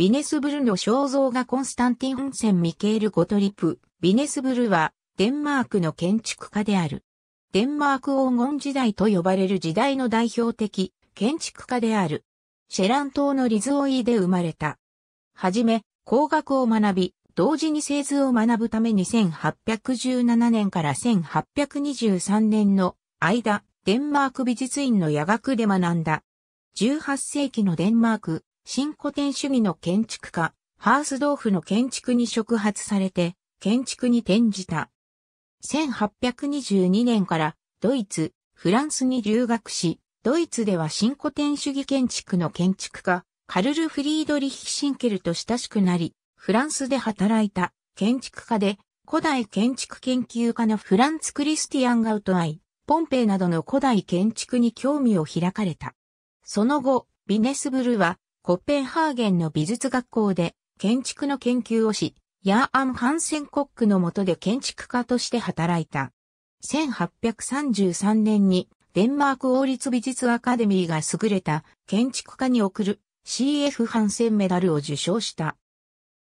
ビネスブルの肖像画コンスタンティン・セン・ミケール・ゴトリプ。ビネスブルは、デンマークの建築家である。デンマーク黄金時代と呼ばれる時代の代表的建築家である。シェラン島のリズオイで生まれた。はじめ、工学を学び、同時に製図を学ぶために1817年から1823年の間、デンマーク美術院の夜学で学んだ。18世紀のデンマーク、新古典主義の建築家、ハースドーフの建築に触発されて、建築に転じた。1822年からドイツ、フランスに留学し、ドイツでは新古典主義建築の建築家、カルル・フリードリヒ・シンケルと親しくなり、フランスで働いた建築家で、古代建築研究家のフランツ・クリスティアン・ガウトアイ、ポンペイなどの古代建築に興味を開かれた。その後、ビネスブルはコッペンハーゲンの美術学校で建築の研究をし、ヤーアン・ハンセンコックの下で建築家として働いた。1833年にデンマーク王立美術アカデミーが優れた建築家に贈る CF ハンセンメダルを受賞した。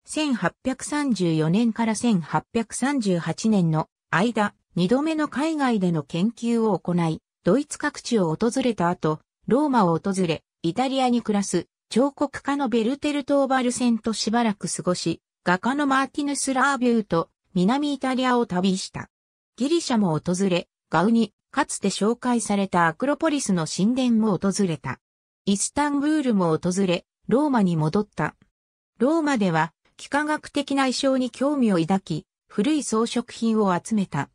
1834年から1838年の間、二度目の海外での研究を行い、ドイツ各地を訪れた後、ローマを訪れ、イタリアに暮らす彫刻家のベルテルトーバルセンとしばらく過ごし、画家のマーティヌス・ラービューと南イタリアを旅した。ギリシャも訪れ、ガウに、かつて紹介されたアクロポリスの神殿も訪れた。イスタンブールも訪れ、ローマに戻った。ローマでは、幾何学的な衣装に興味を抱き、古い装飾品を集めた。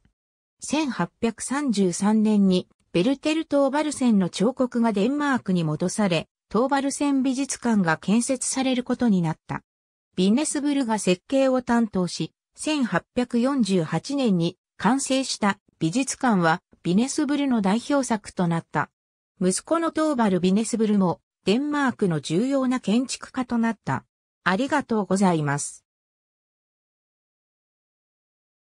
1833年に、ベルテルト・オバルセンの彫刻がデンマークに戻され、トーバルセン美術館が建設されることになった。ビネスブルが設計を担当し、1848年に完成した美術館はビネスブルの代表作となった。息子のトーバル・ビネスブルもデンマークの重要な建築家となった。ありがとうございます。